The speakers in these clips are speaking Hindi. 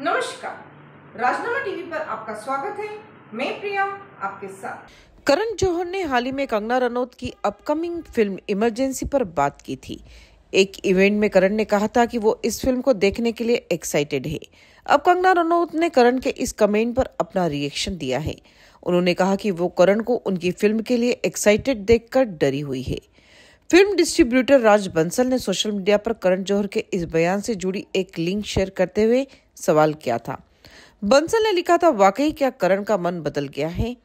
नमस्कार राजनामा टीवी पर आपका स्वागत है मैं प्रिया आपके साथ करण जौहर ने हाल ही में कंगना रनौत की अपकमिंग फिल्म इमरजेंसी पर बात की थी एक इवेंट में करण ने कहा था कि वो इस फिल्म को देखने के लिए एक्साइटेड है अब कंगना रनौत ने करण के इस कमेंट पर अपना रिएक्शन दिया है उन्होंने कहा कि वो करण को उनकी फिल्म के लिए एक्साइटेड देखकर डरी हुई है फिल्म डिस्ट्रीब्यूटर राज बंसल ने सोशल मीडिया पर करण जौहर के इस बयान से जुड़ी एक लिंक शेयर करते हुए सवाल किया था बंसल ने लिखा था वाकई क्या करण का मन बदल गया है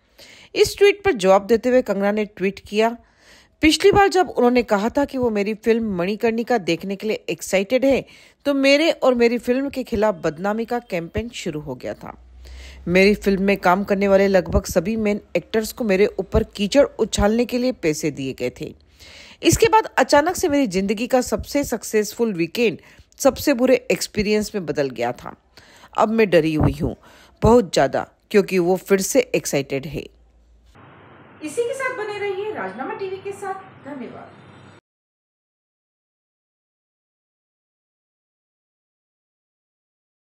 इस ट्वीट पर जवाब देते हुए कंगना ने ट्वीट किया पिछली बार जब उन्होंने कहा था कि वो मेरी फिल्म मणिकर्णिका देखने के लिए एक्साइटेड है तो मेरे और मेरी फिल्म के खिलाफ बदनामी का कैंपेन शुरू हो गया था मेरी फिल्म में काम करने वाले लगभग सभी मेन एक्टर्स को मेरे ऊपर कीचड़ उछालने के लिए पैसे दिए गए थे इसके बाद अचानक से मेरी जिंदगी का सबसे सक्सेसफुल वीकेंड सबसे बुरे एक्सपीरियंस में बदल गया था अब मैं डरी हुई हूँ बहुत ज़्यादा क्योंकि वो फिर से एक्साइटेड है इसी के साथ बने रहिए राजनामा टीवी के साथ धन्यवाद